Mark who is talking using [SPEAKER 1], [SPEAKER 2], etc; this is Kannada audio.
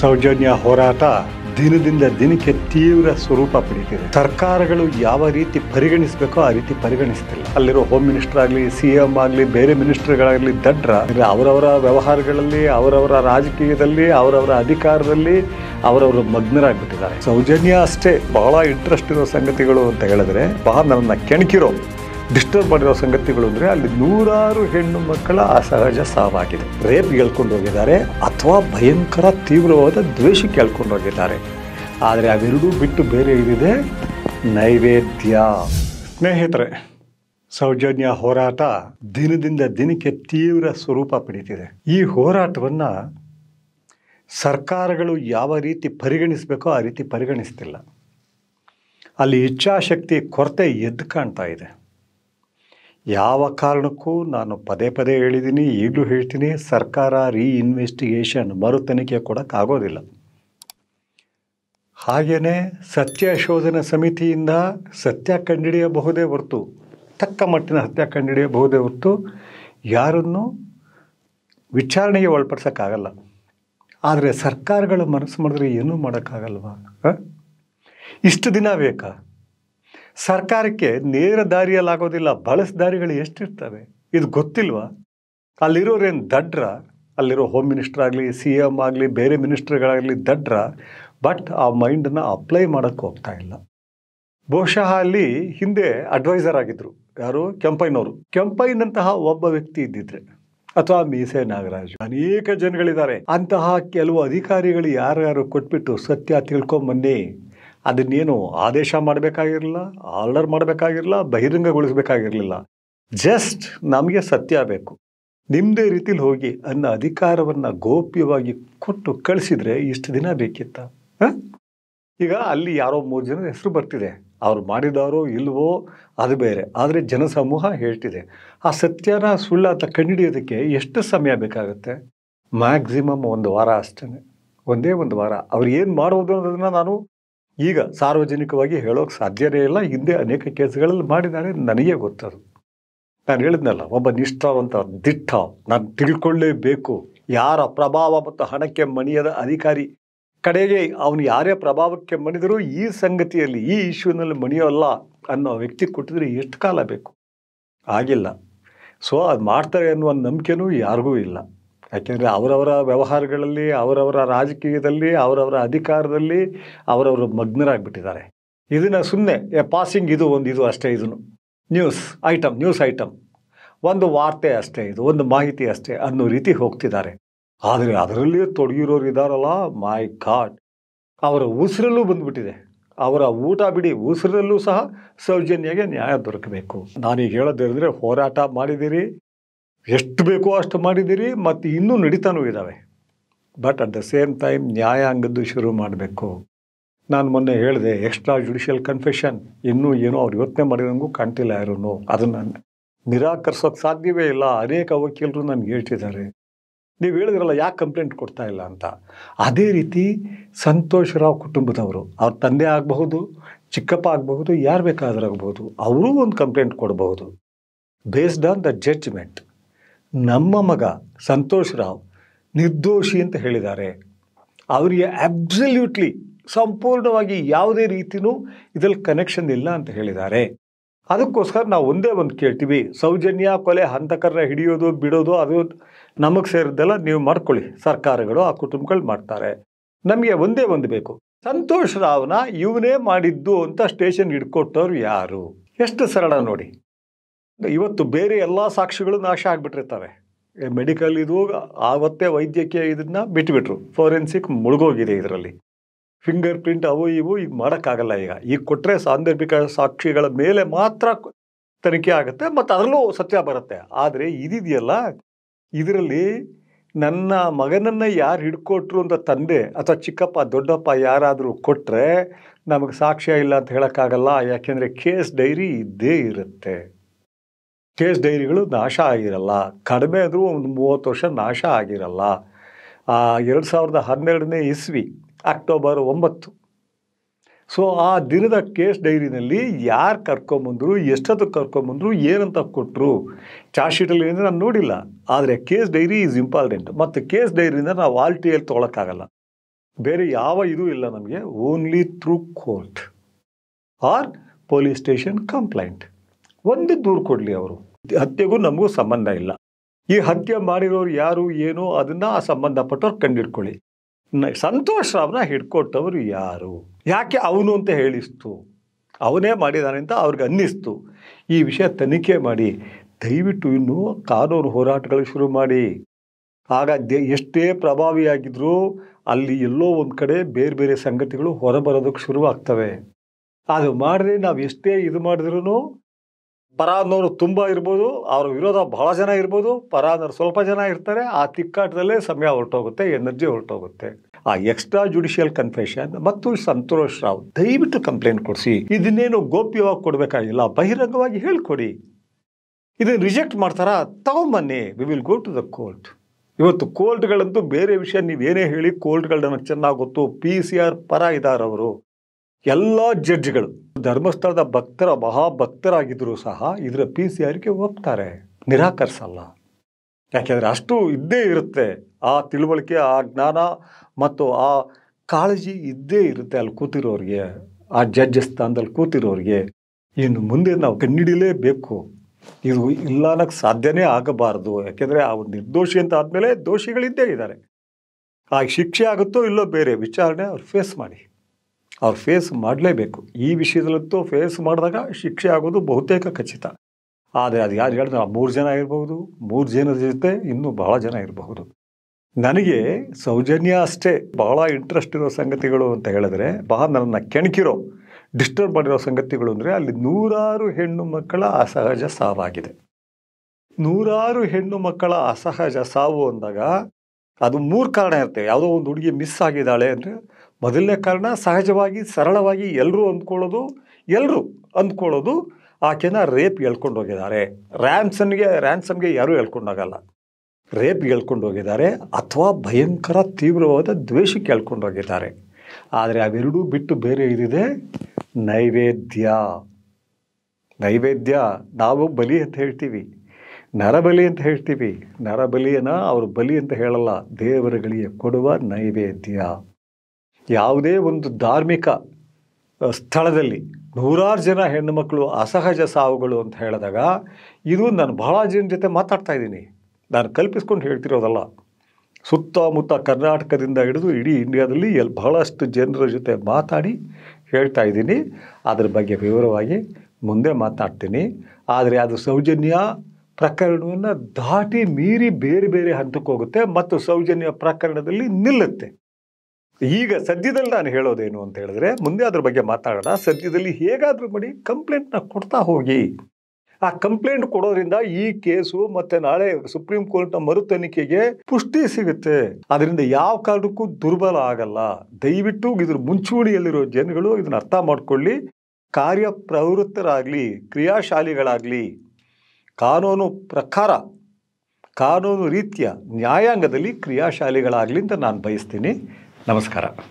[SPEAKER 1] ಸೌಜನ್ಯ ಹೋರಾಟ ದಿನದಿಂದ ದಿನಕ್ಕೆ ತೀವ್ರ ಸ್ವರೂಪ ಪಡೀತಿದೆ ಸರ್ಕಾರಗಳು ಯಾವ ರೀತಿ ಪರಿಗಣಿಸಬೇಕೋ ಆ ರೀತಿ ಪರಿಗಣಿಸ್ತಿಲ್ಲ ಅಲ್ಲಿರೋ ಹೋಮ್ ಮಿನಿಸ್ಟರ್ ಆಗಲಿ ಸಿ ಎಂ ಆಗಲಿ ಬೇರೆ ಮಿನಿಸ್ಟರ್ಗಳಾಗಲಿ ದಡ್ರ ಅವರವರ ವ್ಯವಹಾರಗಳಲ್ಲಿ ಅವರವರ ರಾಜಕೀಯದಲ್ಲಿ ಅವರವರ ಅಧಿಕಾರದಲ್ಲಿ ಅವರವರು ಮಗ್ನರಾಗ್ಬಿಟ್ಟಿದ್ದಾರೆ ಸೌಜನ್ಯ ಅಷ್ಟೇ ಬಹಳ ಇಂಟ್ರೆಸ್ಟ್ ಇರೋ ಸಂಗತಿಗಳು ಅಂತ ಹೇಳಿದ್ರೆ ಬಹಳ ನನ್ನ ಕೆಣಕಿರೋ ಡಿಸ್ಟರ್ಬ್ ಮಾಡಿರೋ ಸಂಗತಿಗಳು ಅಂದರೆ ಅಲ್ಲಿ ನೂರಾರು ಹೆಣ್ಣು ಮಕ್ಕಳ ಅಸಹಜ ಸಾವಾಗಿದೆ ರೇಪ್ ಹೇಳ್ಕೊಂಡು ಹೋಗಿದ್ದಾರೆ ಅಥವಾ ಭಯಂಕರ ತೀವ್ರವಾದ ದ್ವೇಷ ಕೇಳ್ಕೊಂಡೋಗಿದ್ದಾರೆ ಹೋಗಿದ್ದಾರೆ ಆದರೆ ಅವೆರಡೂ ಬಿಟ್ಟು ಬೇರೆ ಇದಿದೆ ನೈವೇದ್ಯ ಸ್ನೇಹಿತರೆ ಸೌಜನ್ಯ ಹೋರಾಟ ದಿನದಿಂದ ದಿನಕ್ಕೆ ತೀವ್ರ ಸ್ವರೂಪ ಪಡೀತಿದೆ ಈ ಹೋರಾಟವನ್ನು ಸರ್ಕಾರಗಳು ಯಾವ ರೀತಿ ಪರಿಗಣಿಸಬೇಕೋ ಆ ರೀತಿ ಪರಿಗಣಿಸ್ತಿಲ್ಲ ಅಲ್ಲಿ ಇಚ್ಛಾಶಕ್ತಿ ಕೊರತೆ ಎದ್ದು ಕಾಣ್ತಾ ಇದೆ ಯಾವ ಕಾರಣಕ್ಕೂ ನಾನು ಪದೇ ಪದೇ ಹೇಳಿದ್ದೀನಿ ಈಗಲೂ ಹೇಳ್ತೀನಿ ಸರ್ಕಾರ ರೀಇನ್ವೆಸ್ಟಿಗೇಷನ್ ಮರು ತನಿಖೆ ಕೊಡೋಕ್ಕಾಗೋದಿಲ್ಲ ಹಾಗೆಯೇ ಸತ್ಯ ಶೋಧನಾ ಸಮಿತಿಯಿಂದ ಸತ್ಯ ಕಂಡುಹಿಡಿಯಬಹುದೇ ಹೊರತು ತಕ್ಕ ಮಟ್ಟಿನ ಸತ್ಯ ಕಂಡುಹಿಡಿಯಬಹುದೇ ಹೊರತು ಯಾರನ್ನು ವಿಚಾರಣೆಗೆ ಒಳಪಡಿಸೋಕ್ಕಾಗಲ್ಲ ಆದರೆ ಸರ್ಕಾರಗಳು ಮನಸ್ಸು ಮಾಡಿದ್ರೆ ಏನೂ ಮಾಡೋಕ್ಕಾಗಲ್ವಾ ಇಷ್ಟು ದಿನ ಬೇಕಾ ಸರ್ಕಾರಕ್ಕೆ ನೇರ ದಾರಿಯಲ್ಲಾಗೋದಿಲ್ಲ ಬಳಸ ದಾರಿಗಳು ಎಷ್ಟಿರ್ತವೆ ಇದು ಗೊತ್ತಿಲ್ವಾ ಅಲ್ಲಿರೋರೇನು ದಡ್ರ ಅಲ್ಲಿರೋ ಹೋಮ್ ಮಿನಿಸ್ಟರ್ ಆಗಲಿ ಸಿ ಎಮ್ ಆಗಲಿ ಬೇರೆ ಮಿನಿಸ್ಟರ್ಗಳಾಗಲಿ ದಡ್ರ ಬಟ್ ಆ ಮೈಂಡನ್ನ ಅಪ್ಲೈ ಮಾಡೋಕ್ಕೆ ಹೋಗ್ತಾ ಇಲ್ಲ ಬಹುಶಃ ಅಲ್ಲಿ ಹಿಂದೆ ಅಡ್ವೈಸರ್ ಆಗಿದ್ದರು ಯಾರು ಕೆಂಪೈನವರು ಕೆಂಪೈನಂತಹ ಒಬ್ಬ ವ್ಯಕ್ತಿ ಇದ್ದಿದ್ರೆ ಅಥವಾ ಮೀಸೆ ನಾಗರಾಜ್ ಅನೇಕ ಜನಗಳಿದ್ದಾರೆ ಅಂತಹ ಕೆಲವು ಅಧಿಕಾರಿಗಳು ಯಾರ್ಯಾರು ಕೊಟ್ಬಿಟ್ಟು ಸತ್ಯ ತಿಳ್ಕೊಂಬನ್ನಿ ಅದನ್ನೇನು ಆದೇಶ ಮಾಡಬೇಕಾಗಿರಲಿಲ್ಲ ಆರ್ಡರ್ ಮಾಡಬೇಕಾಗಿರಲಿಲ್ಲ ಬಹಿರಂಗಗೊಳಿಸಬೇಕಾಗಿರಲಿಲ್ಲ ಜಸ್ಟ್ ನಮಗೆ ಸತ್ಯ ಬೇಕು ನಿಮ್ಮದೇ ರೀತಿಲಿ ಹೋಗಿ ಅನ್ನೋ ಅಧಿಕಾರವನ್ನು ಗೋಪ್ಯವಾಗಿ ಕೊಟ್ಟು ಕಳಿಸಿದರೆ ಇಷ್ಟು ದಿನ ಬೇಕಿತ್ತ ಈಗ ಅಲ್ಲಿ ಯಾರೋ ಮೂರು ಜನ ಹೆಸರು ಬರ್ತಿದೆ ಅವ್ರು ಮಾಡಿದಾರೋ ಇಲ್ವೋ ಅದು ಬೇರೆ ಆದರೆ ಜನಸಮೂಹ ಹೇಳ್ತಿದೆ ಆ ಸತ್ಯನ ಸುಳ್ಳ ಅಂತ ಕಂಡುಹಿಡಿಯೋದಕ್ಕೆ ಎಷ್ಟು ಸಮಯ ಬೇಕಾಗುತ್ತೆ ಮ್ಯಾಕ್ಸಿಮಮ್ ಒಂದು ವಾರ ಅಷ್ಟೇ ಒಂದೇ ಒಂದು ವಾರ ಅವ್ರು ಏನು ಮಾಡುವುದು ಅನ್ನೋದನ್ನು ನಾನು ಈಗ ಸಾರ್ವಜನಿಕವಾಗಿ ಹೇಳೋಕೆ ಸಾಧ್ಯನೇ ಇಲ್ಲ ಹಿಂದೆ ಅನೇಕ ಕೇಸ್ಗಳಲ್ಲಿ ಮಾಡಿದ್ದಾರೆ ನನಗೆ ಗೊತ್ತದು ನಾನು ಹೇಳಿದ್ನಲ್ಲ ಒಬ್ಬ ನಿಷ್ಠಾವಂತ ದಿಟ್ಟ ನಾನು ತಿಳ್ಕೊಳ್ಳೇಬೇಕು ಯಾರ ಪ್ರಭಾವ ಮತ್ತು ಹಣಕ್ಕೆ ಮಣಿಯದ ಅಧಿಕಾರಿ ಕಡೆಗೆ ಅವನು ಯಾರೇ ಪ್ರಭಾವಕ್ಕೆ ಮಣಿದರೂ ಈ ಸಂಗತಿಯಲ್ಲಿ ಈ ಇಶ್ಯೂನಲ್ಲಿ ಮಣಿಯೋಲ್ಲ ಅನ್ನೋ ವ್ಯಕ್ತಿ ಕೊಟ್ಟಿದ್ರೆ ಎಷ್ಟು ಕಾಲ ಬೇಕು ಆಗಿಲ್ಲ ಸೊ ಅದು ಮಾಡ್ತಾರೆ ಅನ್ನುವ ನಂಬಿಕೆನೂ ಯಾರಿಗೂ ಇಲ್ಲ ಯಾಕೆಂದರೆ ಅವರವರ ವ್ಯವಹಾರಗಳಲ್ಲಿ ಅವರವರ ರಾಜಕೀಯದಲ್ಲಿ ಅವರವರ ಅಧಿಕಾರದಲ್ಲಿ ಅವರವರು ಮಗ್ನರಾಗಿಬಿಟ್ಟಿದ್ದಾರೆ ಇದನ್ನು ಸುಮ್ಮನೆ ಎ ಪಾಸಿಂಗ್ ಇದು ಒಂದು ಇದು ಅಷ್ಟೇ ಇದನ್ನು ನ್ಯೂಸ್ ಐಟಮ್ ನ್ಯೂಸ್ ಐಟಮ್ ಒಂದು ವಾರ್ತೆ ಅಷ್ಟೇ ಇದು ಒಂದು ಮಾಹಿತಿ ಅಷ್ಟೇ ಅನ್ನೋ ರೀತಿ ಹೋಗ್ತಿದ್ದಾರೆ ಆದರೆ ಅದರಲ್ಲಿಯೂ ತೊಡಗಿರೋರು ಇದ್ದಾರಲ್ಲ ಮೈ ಗಾಡ್ ಅವರ ಉಸಿರಲ್ಲೂ ಬಂದುಬಿಟ್ಟಿದೆ ಅವರ ಊಟ ಬಿಡಿ ಉಸಿರಲ್ಲೂ ಸಹ ಸೌಜನ್ಯಗೆ ನ್ಯಾಯ ದೊರಕಬೇಕು ನಾನೀಗ ಅಂದರೆ ಹೋರಾಟ ಮಾಡಿದ್ದೀರಿ ಎಷ್ಟು ಬೇಕೋ ಅಷ್ಟು ಮಾಡಿದ್ದೀರಿ ಮತ್ತು ಇನ್ನೂ ನಡೀತಾನೂ ಇದ್ದಾವೆ but at the same time ನ್ಯಾಯಾಂಗದ್ದು ಶುರು ಮಾಡಬೇಕು ನಾನು ಮೊನ್ನೆ ಹೇಳಿದೆ ಎಕ್ಸ್ಟ್ರಾ ಜುಡಿಷಿಯಲ್ ಕನ್ಫೆಷನ್ ಇನ್ನೂ ಏನೋ ಅವ್ರು ಯೋಚನೆ ಮಾಡಿದಂಗೂ ಕಾಣ್ತಿಲ್ಲ ಯಾರೂ ಅದನ್ನು ನಿರಾಕರಿಸೋಕೆ ಸಾಧ್ಯವೇ ಇಲ್ಲ ಅನೇಕ ವಕೀಲರು ನನಗೆ ಹೇಳ್ತಿದ್ದಾರೆ ನೀವು ಹೇಳಿದ್ರಲ್ಲ ಯಾಕೆ ಕಂಪ್ಲೇಂಟ್ ಕೊಡ್ತಾ ಇಲ್ಲ ಅಂತ ಅದೇ ರೀತಿ ಸಂತೋಷ್ ರಾವ್ ಕುಟುಂಬದವರು ಅವ್ರ ತಂದೆ ಆಗಬಹುದು ಚಿಕ್ಕಪ್ಪ ಆಗಬಹುದು ಯಾರು ಬೇಕಾದರೂ ಆಗಬಹುದು ಅವರೂ ಒಂದು ಕಂಪ್ಲೇಂಟ್ ಕೊಡಬಹುದು ಬೇಸ್ಡ್ ಆನ್ ದ ಜಡ್ಜ್ಮೆಂಟ್ ನಮ್ಮ ಮಗ ಸಂತೋಷ್ ರಾವ್ ನಿರ್ದೋಷಿ ಅಂತ ಹೇಳಿದ್ದಾರೆ ಅವರಿಗೆ ಅಬ್ಸಲ್ಯೂಟ್ಲಿ ಸಂಪೂರ್ಣವಾಗಿ ಯಾವುದೇ ರೀತಿಯೂ ಇದರಲ್ಲಿ ಕನೆಕ್ಷನ್ ಇಲ್ಲ ಅಂತ ಹೇಳಿದ್ದಾರೆ ಅದಕ್ಕೋಸ್ಕರ ನಾವು ಒಂದೇ ಒಂದು ಕೇಳ್ತೀವಿ ಸೌಜನ್ಯ ಕೊಲೆ ಹಂತಕರ ಹಿಡಿಯೋದು ಬಿಡೋದು ಅದು ನಮಗೆ ಸೇರಿದ್ದೆಲ್ಲ ನೀವು ಮಾಡ್ಕೊಳ್ಳಿ ಸರ್ಕಾರಗಳು ಆ ಕುಟುಂಬಗಳು ಮಾಡ್ತಾರೆ ನಮಗೆ ಒಂದೇ ಒಂದು ಬೇಕು ಸಂತೋಷ್ ರಾವ್ನ ಇವನೇ ಮಾಡಿದ್ದು ಅಂತ ಸ್ಟೇಷನ್ ಹಿಡ್ಕೊಟ್ಟವ್ರು ಯಾರು ಎಷ್ಟು ಸರಳ ನೋಡಿ ಇವತ್ತು ಬೇರೆ ಎಲ್ಲ ಸಾಕ್ಷಿಗಳು ನಾಶ ಆಗಿಬಿಟ್ಟಿರ್ತವೆ ಮೆಡಿಕಲ್ ಇದು ಆವತ್ತೇ ವೈದ್ಯಕೀಯ ಇದನ್ನ ಬಿಟ್ಟುಬಿಟ್ರು ಫೋರೆನ್ಸಿಕ್ ಮುಳುಗೋಗಿದೆ ಇದರಲ್ಲಿ ಫಿಂಗರ್ ಪ್ರಿಂಟ್ ಅವು ಇವು ಈಗ ಮಾಡೋಕ್ಕಾಗಲ್ಲ ಈಗ ಈಗ ಕೊಟ್ಟರೆ ಸಾಂದರ್ಭಿಕ ಸಾಕ್ಷಿಗಳ ಮೇಲೆ ಮಾತ್ರ ತನಿಖೆ ಆಗುತ್ತೆ ಮತ್ತು ಅದರಲ್ಲೂ ಸತ್ಯ ಬರುತ್ತೆ ಆದರೆ ಇದಿದೆಯಲ್ಲ ಇದರಲ್ಲಿ ನನ್ನ ಮಗನನ್ನು ಯಾರು ಹಿಡ್ಕೊಟ್ರು ಅಂತ ತಂದೆ ಅಥವಾ ಚಿಕ್ಕಪ್ಪ ದೊಡ್ಡಪ್ಪ ಯಾರಾದರೂ ಕೊಟ್ಟರೆ ನಮಗೆ ಸಾಕ್ಷ್ಯ ಇಲ್ಲ ಅಂತ ಹೇಳೋಕ್ಕಾಗಲ್ಲ ಯಾಕೆಂದರೆ ಕೇಸ್ ಡೈರಿ ಇದ್ದೇ ಇರುತ್ತೆ ಕೇಸ್ ಡೈರಿಗಳು ನಾಶ ಆಗಿರಲ್ಲ ಕಡಿಮೆ ಆದರೂ ಒಂದು ಮೂವತ್ತು ವರ್ಷ ನಾಶ ಆಗಿರಲ್ಲ ಎರಡು ಸಾವಿರದ ಹನ್ನೆರಡನೇ ಇಸ್ವಿ ಅಕ್ಟೋಬರ್ ಒಂಬತ್ತು ಸೊ ಆ ದಿನದ ಕೇಸ್ ಡೈರಿನಲ್ಲಿ ಯಾರು ಕರ್ಕೊಂಬಂದರು ಎಷ್ಟೊತ್ತಿಗೆ ಕರ್ಕೊಂಬಂದರು ಏನಂತ ಕೊಟ್ಟರು ಚಾರ್ಜ್ ಶೀಟಲ್ಲಿ ಏನಂದರೆ ನಾನು ನೋಡಿಲ್ಲ ಆದರೆ ಕೇಸ್ ಡೈರಿ ಈಸ್ ಇಂಪಾರ್ಟೆಂಟ್ ಮತ್ತು ಕೇಸ್ ಡೈರಿಯಿಂದ ನಾವು ಆಲ್ಟಿಯಲ್ಲಿ ತೊಗೊಳಕ್ಕಾಗಲ್ಲ ಬೇರೆ ಯಾವ ಇದು ಇಲ್ಲ ನಮಗೆ only through court or police station complaint ಒಂದು ದೂರು ಕೊಡಲಿ ಅವರು ಹತ್ಯೆಗೂ ನಮಗೂ ಸಂಬಂಧ ಇಲ್ಲ ಈ ಹತ್ಯೆ ಮಾಡಿರೋರು ಯಾರು ಏನು ಅದನ್ನು ಆ ಸಂಬಂಧಪಟ್ಟವ್ರು ಕಂಡಿಡ್ಕೊಳ್ಳಿ ಸಂತೋಷ್ ರಾವ್ನ ಹಿಡ್ಕೊಟ್ಟವರು ಯಾರು ಯಾಕೆ ಅವನು ಅಂತ ಹೇಳಿಸ್ತು ಅವನೇ ಮಾಡಿದಾನೆ ಅಂತ ಅವ್ರಿಗೆ ಅನ್ನಿಸ್ತು ಈ ವಿಷಯ ತನಿಖೆ ಮಾಡಿ ದಯವಿಟ್ಟು ಇನ್ನೂ ಕಾನೂನು ಹೋರಾಟಗಳು ಶುರು ಮಾಡಿ ಆಗ ಎಷ್ಟೇ ಪ್ರಭಾವಿಯಾಗಿದ್ದರೂ ಅಲ್ಲಿ ಎಲ್ಲೋ ಒಂದು ಕಡೆ ಬೇರೆ ಬೇರೆ ಸಂಗತಿಗಳು ಹೊರಬರೋದಕ್ಕೆ ಶುರುವಾಗ್ತವೆ ಅದು ಮಾಡಿದ್ರೆ ನಾವು ಎಷ್ಟೇ ಇದು ಮಾಡಿದ್ರೂ ಪರಾನವರು ತುಂಬ ಇರ್ಬೋದು ಅವ್ರ ವಿರೋಧ ಬಹಳ ಜನ ಇರ್ಬೋದು ಪರಾದವ್ರು ಸ್ವಲ್ಪ ಜನ ಇರ್ತಾರೆ ಆ ತಿಕ್ಕಾಟದಲ್ಲೇ ಸಮಯ ಹೊರಟೋಗುತ್ತೆ ಎನರ್ಜಿ ಹೊರಟೋಗುತ್ತೆ ಆ ಎಕ್ಸ್ಟ್ರಾ ಜುಡಿಷಿಯಲ್ ಕನ್ಫೆಷನ್ ಮತ್ತು ಸಂತೋಷ್ ರಾವ್ ದಯವಿಟ್ಟು ಕಂಪ್ಲೇಂಟ್ ಕೊಡಿಸಿ ಇದನ್ನೇನು ಗೋಪ್ಯವಾಗಿ ಕೊಡಬೇಕಾಗಿಲ್ಲ ಬಹಿರಂಗವಾಗಿ ಹೇಳ್ಕೊಡಿ ಇದನ್ನು ರಿಜೆಕ್ಟ್ ಮಾಡ್ತಾರಾ ತಗೊಂಬನ್ನಿ we will go to the court ಇವತ್ತು ಕೋರ್ಟ್ಗಳಂತೂ ಬೇರೆ ವಿಷಯ ನೀವೇನೇ ಹೇಳಿ ನನಗೆ ಚೆನ್ನಾಗಿ ಗೊತ್ತು ಪಿ ಸಿ ಆರ್ ಪರ ಇದಾರವರು ಎಲ್ಲ ಜಡ್ಜ್ಗಳು ಧರ್ಮಸ್ಥಳದ ಭಕ್ತರ ಮಹಾಭಕ್ತರಾಗಿದ್ದರೂ ಸಹ ಇದರ ಪಿ ಸಿ ಆರ್ಗೆ ಒಪ್ತಾರೆ ನಿರಾಕರಿಸಲ್ಲ ಯಾಕೆಂದರೆ ಅಷ್ಟು ಇದ್ದೇ ಇರುತ್ತೆ ಆ ತಿಳುವಳಿಕೆ ಆ ಜ್ಞಾನ ಮತ್ತು ಆ ಕಾಳಜಿ ಇದ್ದೇ ಇರುತ್ತೆ ಅಲ್ಲಿ ಕೂತಿರೋರಿಗೆ ಆ ಜಡ್ಜ್ ಸ್ಥಾನದಲ್ಲಿ ಕೂತಿರೋರಿಗೆ ಇನ್ನು ಮುಂದೆ ನಾವು ಕಣ್ಣಿಡಿಲೇಬೇಕು ಇದು ಇಲ್ಲ ಅನ್ನೋಕ್ಕೆ ಸಾಧ್ಯನೇ ಆಗಬಾರ್ದು ಯಾಕೆಂದರೆ ಆ ಒಂದು ನಿರ್ದೋಷಿ ಅಂತ ಆದಮೇಲೆ ದೋಷಿಗಳಿದ್ದೇ ಇದ್ದಾರೆ ಆ ಶಿಕ್ಷೆ ಆಗುತ್ತೋ ಇಲ್ಲೋ ಬೇರೆ ವಿಚಾರಣೆ ಅವ್ರು ಫೇಸ್ ಮಾಡಿ ಅವ್ರು ಫೇಸ್ ಮಾಡಲೇಬೇಕು ಈ ವಿಷಯದಲ್ಲಂತೂ ಫೇಸ್ ಮಾಡಿದಾಗ ಶಿಕ್ಷೆ ಆಗೋದು ಬಹುತೇಕ ಖಚಿತ ಆದರೆ ಅದು ಯಾರು ಹೇಳಿದ್ರೆ ಮೂರು ಜನ ಇರಬಹುದು ಮೂರು ಜನರ ಜೊತೆ ಇನ್ನೂ ಬಹಳ ಜನ ಇರಬಹುದು ನನಗೆ ಸೌಜನ್ಯ ಅಷ್ಟೇ ಬಹಳ ಇಂಟ್ರೆಸ್ಟ್ ಇರೋ ಸಂಗತಿಗಳು ಅಂತ ಹೇಳಿದ್ರೆ ಬಹಳ ನನ್ನನ್ನು ಕೆಣಕಿರೋ ಡಿಸ್ಟರ್ಬ್ ಮಾಡಿರೋ ಸಂಗತಿಗಳು ಅಂದರೆ ಅಲ್ಲಿ ನೂರಾರು ಹೆಣ್ಣು ಮಕ್ಕಳ ಅಸಹಜ ಸಾವಾಗಿದೆ ನೂರಾರು ಹೆಣ್ಣು ಮಕ್ಕಳ ಅಸಹಜ ಸಾವು ಅಂದಾಗ ಅದು ಮೂರು ಕಾರಣ ಇರುತ್ತೆ ಯಾವುದೋ ಒಂದು ಹುಡುಗಿ ಮಿಸ್ ಆಗಿದ್ದಾಳೆ ಅಂದರೆ ಮೊದಲನೇ ಕಾರಣ ಸಹಜವಾಗಿ ಸರಳವಾಗಿ ಎಲ್ಲರೂ ಅಂದ್ಕೊಳ್ಳೋದು ಎಲ್ಲರೂ ಅಂದ್ಕೊಳ್ಳೋದು ಆಕೆನ ರೇಪ್ ಹೇಳ್ಕೊಂಡು ಹೋಗಿದ್ದಾರೆ ರ್ಯಾಮ್ಸನ್ಗೆ ರ್ಯಾನ್ಸನ್ಗೆ ಯಾರೂ ಹೇಳ್ಕೊಂಡೋಗಲ್ಲ ರೇಪ್ ಹೇಳ್ಕೊಂಡು ಹೋಗಿದ್ದಾರೆ ಅಥವಾ ಭಯಂಕರ ತೀವ್ರವಾದ ದ್ವೇಷಕ್ಕೆ ಹೇಳ್ಕೊಂಡು ಹೋಗಿದ್ದಾರೆ ಆದರೆ ಅವೆರಡೂ ಬಿಟ್ಟು ಬೇರೆ ಇದಿದೆ ನೈವೇದ್ಯ ನೈವೇದ್ಯ ನಾವು ಬಲಿ ಅಂತ ಹೇಳ್ತೀವಿ ನರಬಲಿ ಅಂತ ಹೇಳ್ತೀವಿ ನರಬಲಿಯನ್ನು ಅವರು ಬಲಿ ಅಂತ ಹೇಳಲ್ಲ ದೇವರುಗಳಿಗೆ ಕೊಡುವ ನೈವೇದ್ಯ ಯಾವುದೇ ಒಂದು ಧಾರ್ಮಿಕ ಸ್ಥಳದಲ್ಲಿ ನೂರಾರು ಜನ ಹೆಣ್ಣುಮಕ್ಕಳು ಅಸಹಜ ಸಾವುಗಳು ಅಂತ ಹೇಳಿದಾಗ ಇದು ನಾನು ಬಹಳ ಜನ ಜೊತೆ ಮಾತಾಡ್ತಾ ಇದ್ದೀನಿ ನಾನು ಕಲ್ಪಿಸ್ಕೊಂಡು ಹೇಳ್ತಿರೋದಲ್ಲ ಸುತ್ತಮುತ್ತ ಕರ್ನಾಟಕದಿಂದ ಹಿಡಿದು ಇಡೀ ಇಂಡಿಯಾದಲ್ಲಿ ಎಲ್ಲಿ ಬಹಳಷ್ಟು ಜನರ ಜೊತೆ ಮಾತಾಡಿ ಹೇಳ್ತಾ ಇದ್ದೀನಿ ಅದ್ರ ಬಗ್ಗೆ ವಿವರವಾಗಿ ಮುಂದೆ ಮಾತಾಡ್ತೀನಿ ಆದರೆ ಅದು ಸೌಜನ್ಯ ಪ್ರಕರಣವನ್ನು ದಾಟಿ ಮೀರಿ ಬೇರೆ ಬೇರೆ ಹಂತಕ್ಕೆ ಹೋಗುತ್ತೆ ಮತ್ತು ಸೌಜನ್ಯ ಪ್ರಕರಣದಲ್ಲಿ ನಿಲ್ಲುತ್ತೆ ಈಗ ಸದ್ಯದಲ್ಲಿ ನಾನು ಹೇಳೋದೇನು ಅಂತ ಹೇಳಿದ್ರೆ ಮುಂದೆ ಅದ್ರ ಬಗ್ಗೆ ಮಾತಾಡೋಣ ಸದ್ಯದಲ್ಲಿ ಹೇಗಾದರೂ ಮಾಡಿ ಕಂಪ್ಲೇಂಟ್ನ ಕೊಡ್ತಾ ಹೋಗಿ ಆ ಕಂಪ್ಲೇಂಟ್ ಕೊಡೋದ್ರಿಂದ ಈ ಕೇಸು ಮತ್ತೆ ನಾಳೆ ಸುಪ್ರೀಂ ಕೋರ್ಟ್ನ ಮರು ತನಿಖೆಗೆ ಪುಷ್ಟಿ ಸಿಗುತ್ತೆ ಅದರಿಂದ ಯಾವ ಕಾರಣಕ್ಕೂ ದುರ್ಬಲ ಆಗಲ್ಲ ದಯವಿಟ್ಟು ಇದ್ರ ಮುಂಚೂಣಿಯಲ್ಲಿರೋ ಜನಗಳು ಇದನ್ನ ಅರ್ಥ ಮಾಡ್ಕೊಳ್ಳಿ ಕಾರ್ಯ ಪ್ರವೃತ್ತರಾಗಲಿ ಕ್ರಿಯಾಶಾಲಿಗಳಾಗಲಿ ಕಾನೂನು ಪ್ರಕಾರ ಕಾನೂನು ರೀತಿಯ ನ್ಯಾಯಾಂಗದಲ್ಲಿ ಕ್ರಿಯಾಶಾಲಿಗಳಾಗಲಿ ಅಂತ ನಾನು ಬಯಸ್ತೀನಿ ನಮಸ್ಕಾರ